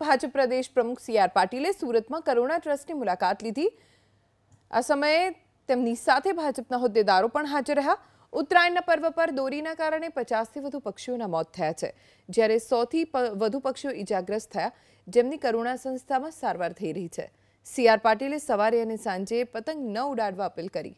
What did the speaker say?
ભાજપ પ્રદેશ પ્રમુખ સીઆર પાટીલે સુરતમાં કરુણા ટ્રસ્ટની મુલાકાત લીધી આ સમયે તેમની સાથે ભાજપના હોદ્દેદારો પણ હાજર રહ્યા ઉત્તરાયણ પર્વ પર દોરીના કારણે 50 થી વધુ પક્ષીઓનો મોત થયા છે જ્યારે 100 થી વધુ પક્ષીઓ ઈજાગ્રસ્ત થયા જેની કરુણા સંસ્થામાં સારવાર થઈ રહી છે સીઆર પાટીલે સવારી અને સંજે પતંગ ન ઉડાડવા અપીલ કરી